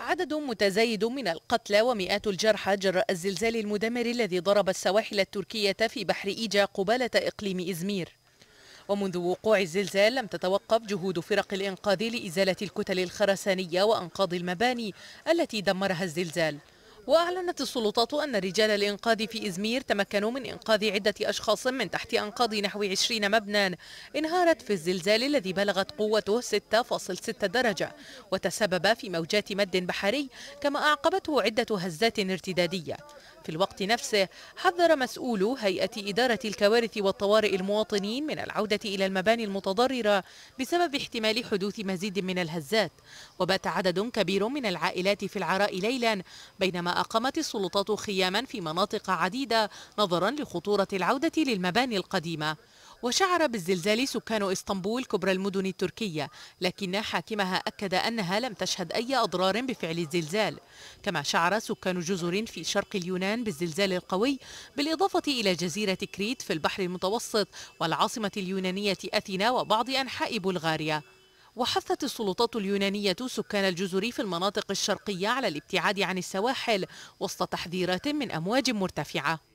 عدد متزايد من القتلى ومئات الجرحى جراء الزلزال المدمر الذي ضرب السواحل التركية في بحر إيجا قبالة إقليم إزمير ومنذ وقوع الزلزال لم تتوقف جهود فرق الإنقاذ لإزالة الكتل الخرسانية وأنقاض المباني التي دمرها الزلزال وأعلنت السلطات أن رجال الإنقاذ في إزمير تمكنوا من إنقاذ عدة أشخاص من تحت أنقاض نحو 20 مبنى انهارت في الزلزال الذي بلغت قوته 6.6 درجة وتسبب في موجات مد بحري كما أعقبته عدة هزات ارتدادية في الوقت نفسه حذر مسؤول هيئة إدارة الكوارث والطوارئ المواطنين من العودة إلى المباني المتضررة بسبب احتمال حدوث مزيد من الهزات وبات عدد كبير من العائلات في العراء ليلا بينما أقامت السلطات خياما في مناطق عديدة نظرا لخطورة العودة للمباني القديمة وشعر بالزلزال سكان إسطنبول كبرى المدن التركية لكن حاكمها أكد أنها لم تشهد أي أضرار بفعل الزلزال كما شعر سكان جزر في شرق اليونان بالزلزال القوي بالإضافة إلى جزيرة كريت في البحر المتوسط والعاصمة اليونانية أثينا وبعض أنحاء بلغاريا وحثت السلطات اليونانية سكان الجزر في المناطق الشرقية على الابتعاد عن السواحل وسط تحذيرات من أمواج مرتفعة